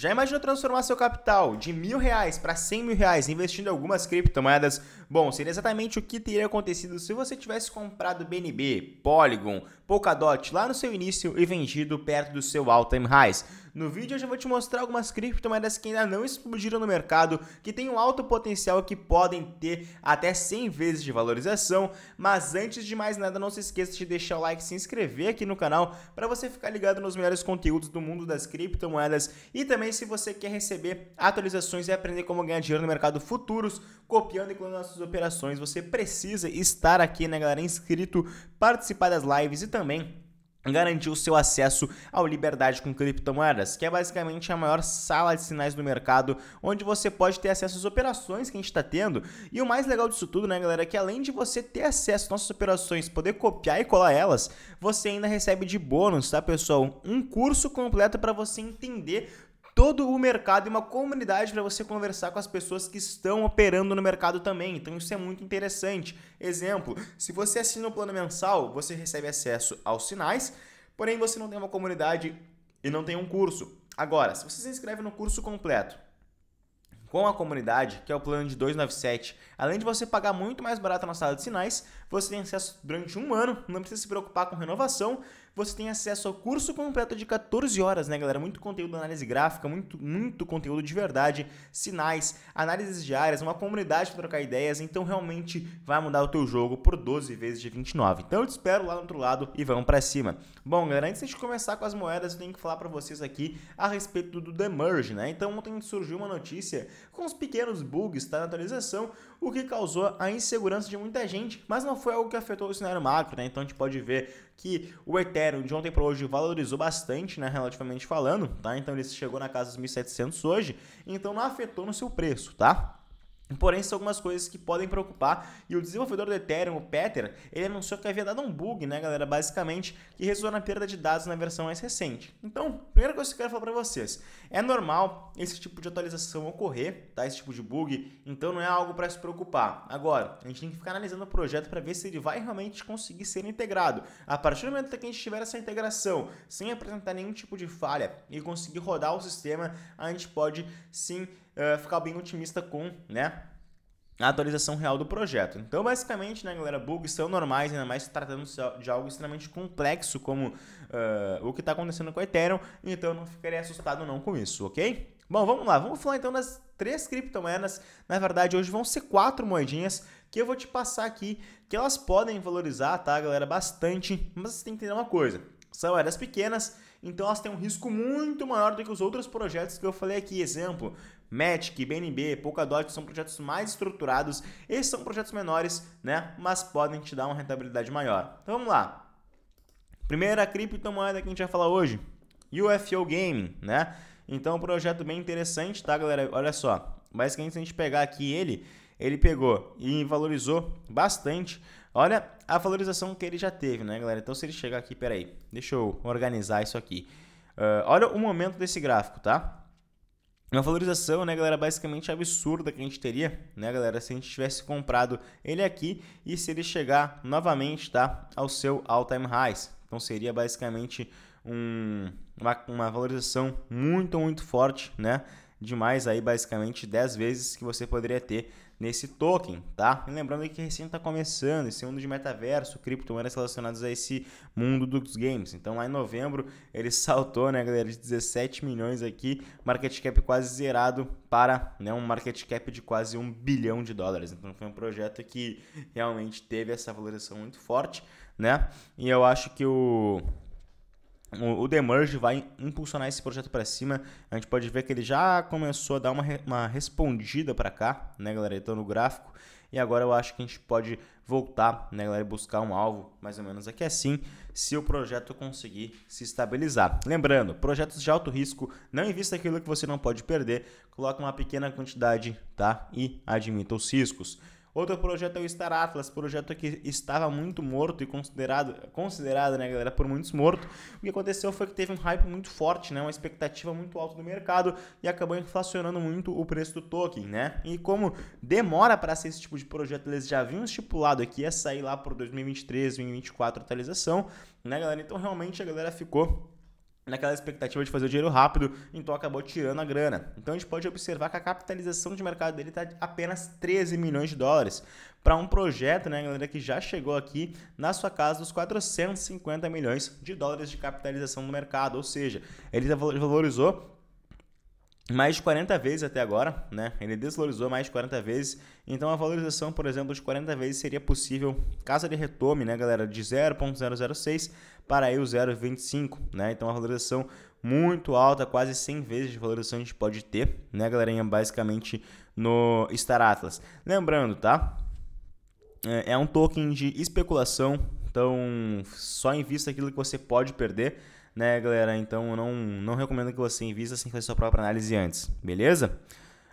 Já imaginou transformar seu capital de mil reais para cem mil reais investindo em algumas criptomoedas? Bom, seria exatamente o que teria acontecido se você tivesse comprado BNB, Polygon, Polkadot lá no seu início e vendido perto do seu all-time highs. No vídeo hoje eu vou te mostrar algumas criptomoedas que ainda não explodiram no mercado, que têm um alto potencial que podem ter até 100 vezes de valorização, mas antes de mais nada não se esqueça de deixar o like, se inscrever aqui no canal para você ficar ligado nos melhores conteúdos do mundo das criptomoedas e também se você quer receber atualizações e aprender como ganhar dinheiro no mercado futuros, copiando e clonando nossas operações, você precisa estar aqui, né galera, inscrito, participar das lives e também garantiu seu acesso ao Liberdade com Criptomoedas, que é basicamente a maior sala de sinais do mercado, onde você pode ter acesso às operações que a gente está tendo. E o mais legal disso tudo, né, galera, é que além de você ter acesso às nossas operações, poder copiar e colar elas, você ainda recebe de bônus, tá, pessoal? Um curso completo para você entender todo o mercado e uma comunidade para você conversar com as pessoas que estão operando no mercado também. Então isso é muito interessante. Exemplo, se você assina um plano mensal, você recebe acesso aos sinais, porém você não tem uma comunidade e não tem um curso. Agora, se você se inscreve no curso completo, com a comunidade, que é o plano de 297, além de você pagar muito mais barato na sala de sinais, você tem acesso durante um ano, não precisa se preocupar com renovação, você tem acesso ao curso completo de 14 horas, né, galera? Muito conteúdo de análise gráfica, muito, muito conteúdo de verdade, sinais, análises diárias, uma comunidade para trocar ideias, então realmente vai mudar o teu jogo por 12 vezes de 29. Então eu te espero lá no outro lado e vamos para cima. Bom, galera, antes de começar com as moedas, eu tenho que falar para vocês aqui a respeito do The Merge, né? Então ontem surgiu uma notícia com os pequenos bugs, tá, na atualização, o que causou a insegurança de muita gente, mas não foi algo que afetou o cenário macro, né? Então a gente pode ver que o Ethereum de ontem para hoje valorizou bastante, né, relativamente falando, tá? Então ele chegou na casa dos 1.700 hoje, então não afetou no seu preço, tá? Porém, são algumas coisas que podem preocupar. E o desenvolvedor do Ethereum, o Peter, ele anunciou que havia dado um bug, né, galera? Basicamente, que resultou na perda de dados na versão mais recente. Então, primeira coisa que eu quero falar para vocês: é normal esse tipo de atualização ocorrer, tá? Esse tipo de bug. Então, não é algo para se preocupar. Agora, a gente tem que ficar analisando o projeto para ver se ele vai realmente conseguir ser integrado. A partir do momento que a gente tiver essa integração, sem apresentar nenhum tipo de falha e conseguir rodar o sistema, a gente pode sim eh, ficar bem otimista com, né? A atualização real do projeto. Então, basicamente, né, galera, bugs são normais, ainda mais tratando de algo extremamente complexo como uh, o que está acontecendo com a Ethereum, então não ficaria assustado não com isso, ok? Bom, vamos lá, vamos falar então das três criptomoedas. Na verdade, hoje vão ser quatro moedinhas que eu vou te passar aqui, que elas podem valorizar, tá, galera, bastante, mas você tem que entender uma coisa. São moedas pequenas, então elas têm um risco muito maior do que os outros projetos que eu falei aqui. Exemplo, Matic, BNB, Polkadot são projetos mais estruturados, esses são projetos menores, né? Mas podem te dar uma rentabilidade maior. Então vamos lá. Primeira criptomoeda que a gente vai falar hoje, UFO Gaming, né? Então, um projeto bem interessante, tá, galera? Olha só. Basicamente, se a gente pegar aqui ele, ele pegou e valorizou bastante. Olha a valorização que ele já teve, né, galera? Então, se ele chegar aqui, peraí, deixa eu organizar isso aqui. Uh, olha o momento desse gráfico, tá? Uma valorização, né, galera, basicamente absurda que a gente teria, né, galera, se a gente tivesse comprado ele aqui e se ele chegar novamente, tá, ao seu all-time highs. Então seria basicamente um, uma, uma valorização muito, muito forte, né, demais aí basicamente 10 vezes que você poderia ter nesse token, tá? E lembrando que recém está começando esse mundo de metaverso, criptomoedas relacionadas a esse mundo dos games. Então lá em novembro ele saltou, né, galera, de 17 milhões aqui, market cap quase zerado para, né, um market cap de quase um bilhão de dólares. Então foi um projeto que realmente teve essa valorização muito forte, né? E eu acho que o o Demerge vai impulsionar esse projeto para cima. A gente pode ver que ele já começou a dar uma, uma respondida para cá, né, galera? Então no gráfico. E agora eu acho que a gente pode voltar, né, galera, e buscar um alvo mais ou menos aqui assim, se o projeto conseguir se estabilizar. Lembrando, projetos de alto risco, não invista aquilo que você não pode perder, coloque uma pequena quantidade, tá? E admita os riscos. Outro projeto é o Star Atlas, projeto que estava muito morto e considerado, considerado, né, galera, por muitos morto. O que aconteceu foi que teve um hype muito forte, né, uma expectativa muito alta do mercado e acabou inflacionando muito o preço do token, né? E como demora para ser esse tipo de projeto, eles já haviam estipulado que ia sair lá por 2023, 2024 atualização, né, galera? Então realmente a galera ficou naquela expectativa de fazer o dinheiro rápido, então acabou tirando a grana. Então a gente pode observar que a capitalização de mercado dele está apenas 13 milhões de dólares para um projeto, né, galera, que já chegou aqui na sua casa dos 450 milhões de dólares de capitalização no mercado, ou seja, ele valorizou mais de 40 vezes até agora, né? Ele desvalorizou mais de 40 vezes. Então a valorização, por exemplo, de 40 vezes seria possível caso ele retome, né, galera, de 0.006 para aí o 0.25, né? Então a valorização muito alta, quase 100 vezes de valorização a gente pode ter, né, galerinha, basicamente no Star Atlas. Lembrando, tá? É, é um token de especulação, então só invista aquilo que você pode perder né, galera? Então eu não, não recomendo que você invista sem fazer sua própria análise antes, beleza?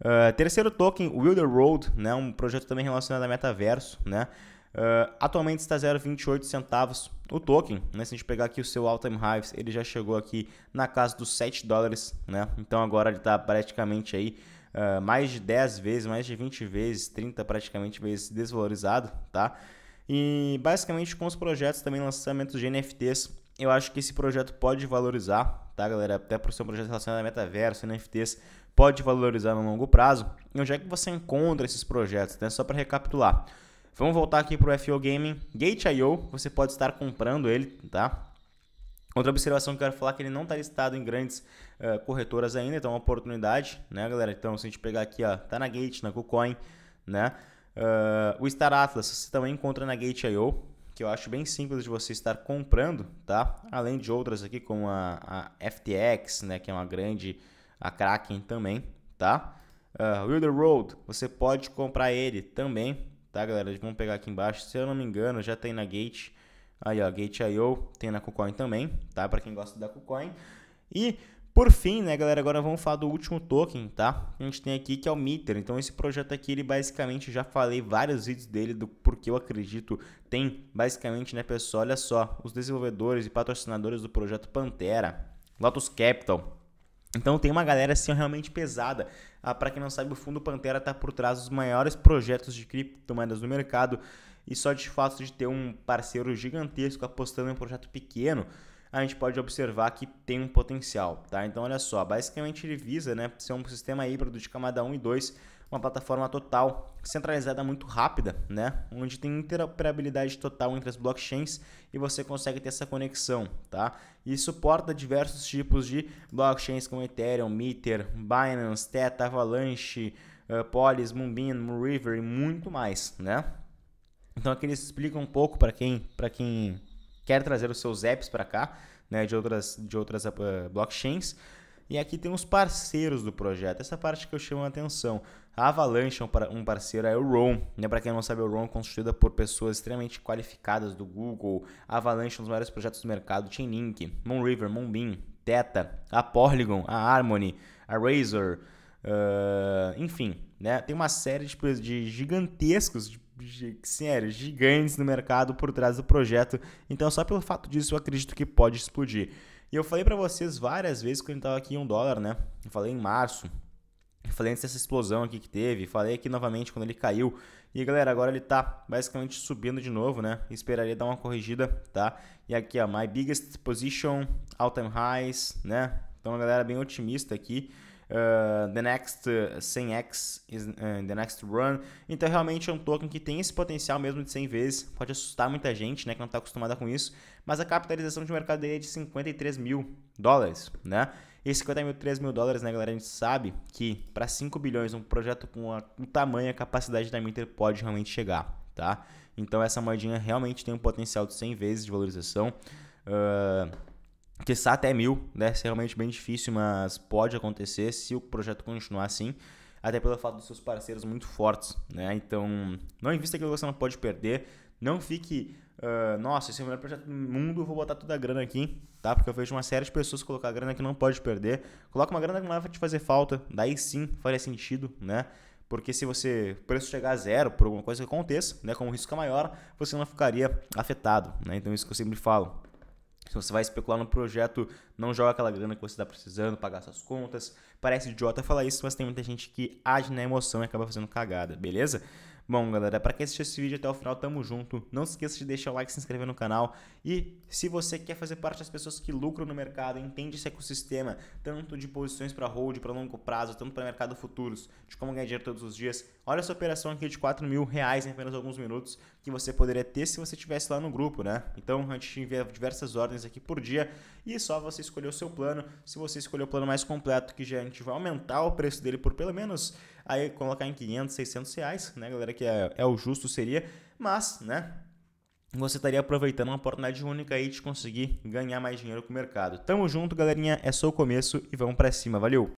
Uh, terceiro token, Wilder Road, né, um projeto também relacionado a metaverso, né? Uh, atualmente está 0,28 centavos o token, né? Se a gente pegar aqui o seu all-time highs, ele já chegou aqui na casa dos 7 dólares, né? Então agora ele está praticamente aí uh, mais de 10 vezes, mais de 20 vezes, 30 praticamente vezes desvalorizado, tá? E basicamente com os projetos também lançamentos de NFTs eu acho que esse projeto pode valorizar, tá, galera? Até por ser um projeto relacionado a metaverso, NFTs, pode valorizar no longo prazo. E onde é que você encontra esses projetos? Né? Só para recapitular. Vamos voltar aqui para o FO Gaming. Gate.io, você pode estar comprando ele, tá? Outra observação que eu quero falar é que ele não está listado em grandes uh, corretoras ainda, então é uma oportunidade, né, galera? Então, se a gente pegar aqui, ó, tá na Gate, na KuCoin, né? Uh, o Star Atlas você também encontra na Gate.io, que eu acho bem simples de você estar comprando, tá? Além de outras aqui como a, a FTX, né, que é uma grande, a Kraken também, tá? Uh, ah, Wilder Road, você pode comprar ele também, tá, galera? Vamos pegar aqui embaixo. Se eu não me engano, já tem na Gate. Aí, ó, Gate.io, tem na KuCoin também, tá? Para quem gosta da KuCoin. E por fim, né, galera, agora vamos falar do último token, tá? A gente tem aqui que é o Meter. Então esse projeto aqui, ele basicamente já falei vários vídeos dele do porque eu acredito tem basicamente, né, pessoal, olha só, os desenvolvedores e patrocinadores do projeto Pantera, Lotus Capital, então tem uma galera assim realmente pesada. Ah, para quem não sabe, o fundo Pantera está por trás dos maiores projetos de criptomoedas do mercado. E só de fato de ter um parceiro gigantesco apostando em um projeto pequeno, a gente pode observar que tem um potencial, tá? Então olha só, basicamente ele visa, né, ser um sistema híbrido de camada 1 e 2, uma plataforma total, centralizada muito rápida, né? Onde tem interoperabilidade total entre as blockchains e você consegue ter essa conexão, tá? E suporta diversos tipos de blockchains como Ethereum, meter Binance, Theta, Avalanche, eh, Polis, Moonbeam, Moonriver e muito mais, né? Então aqui eles explicam um pouco para quem, para quem quer trazer os seus apps para cá, né, de outras, de outras uh, blockchains. E aqui tem os parceiros do projeto, essa parte que eu chamo a atenção. A Avalanche é um parceiro, é o Ron. Né? Para quem não sabe, é o Ron é constituída por pessoas extremamente qualificadas do Google. A Avalanche é um dos maiores projetos do mercado, Chainlink, Moonriver, Moonbeam, Teta, a Polygon, a Harmony, a Razor, uh, ah, enfim, né? Tem uma série de, de gigantescos, de sério, gigantes no mercado por trás do projeto. Então, só pelo fato disso, eu acredito que pode explodir. E eu falei para vocês várias vezes quando estava aqui em um dólar, né? Eu falei em março. Falei antes dessa explosão aqui que teve, falei aqui novamente quando ele caiu. E galera, agora ele tá basicamente subindo de novo, né? Esperaria dar uma corrigida, tá? E aqui, ó, my biggest position, all time highs, né? Então, a galera bem otimista aqui. Ah, the next 100x is, uh, the next run. Então realmente é um token que tem esse potencial mesmo de 100 vezes. Pode assustar muita gente, né, que não está acostumada com isso, mas a capitalização de mercado dele é de 53 mil dólares, né? E 53 mil, mil dólares, né, galera? A gente sabe que para 5 bilhões, um projeto com a, o tamanho e a capacidade da Minter pode realmente chegar, tá? Então essa moedinha realmente tem um potencial de 100 vezes de valorização. Uh, que está até mil, né? ser é realmente bem difícil, mas pode acontecer se o projeto continuar assim, até pelo fato dos seus parceiros muito fortes, né? Então, não invista aquilo que você não pode perder, não fique, uh, nossa, esse é o melhor projeto do mundo, vou botar toda a grana aqui, tá? Porque eu vejo uma série de pessoas colocar grana que não pode perder, coloca uma grana que não vai te fazer falta, daí sim faria sentido, né? porque se você o preço chegar a zero por alguma coisa que aconteça, né, como o risco é maior, você não ficaria afetado, né? Então isso que eu sempre falo. Se você vai especular no projeto, não joga aquela grana que você está precisando, pagar suas contas. Parece idiota falar isso, mas tem muita gente que age na emoção e acaba fazendo cagada, beleza? Bom, galera, para quem assistiu esse vídeo até o final, tamo junto. Não se esqueça de deixar o like, se inscrever no canal. E se você quer fazer parte das pessoas que lucram no mercado, entende esse ecossistema, tanto de posições para hold, para longo prazo, tanto para mercado futuros, de como ganhar dinheiro todos os dias, olha essa operação aqui de 4 mil reais em apenas alguns minutos, que você poderia ter se você estivesse lá no grupo, né? Então a gente envia diversas ordens aqui por dia e só você escolher o seu plano. Se você escolher o plano mais completo, que já a gente vai aumentar o preço dele por pelo menos aí colocar em 500, 600 reais, né, galera? Que é, é o justo seria, mas, né? você estaria aproveitando uma oportunidade única aí de conseguir ganhar mais dinheiro com o mercado. Tamo junto, galerinha. É só o começo e vamos para cima. Valeu!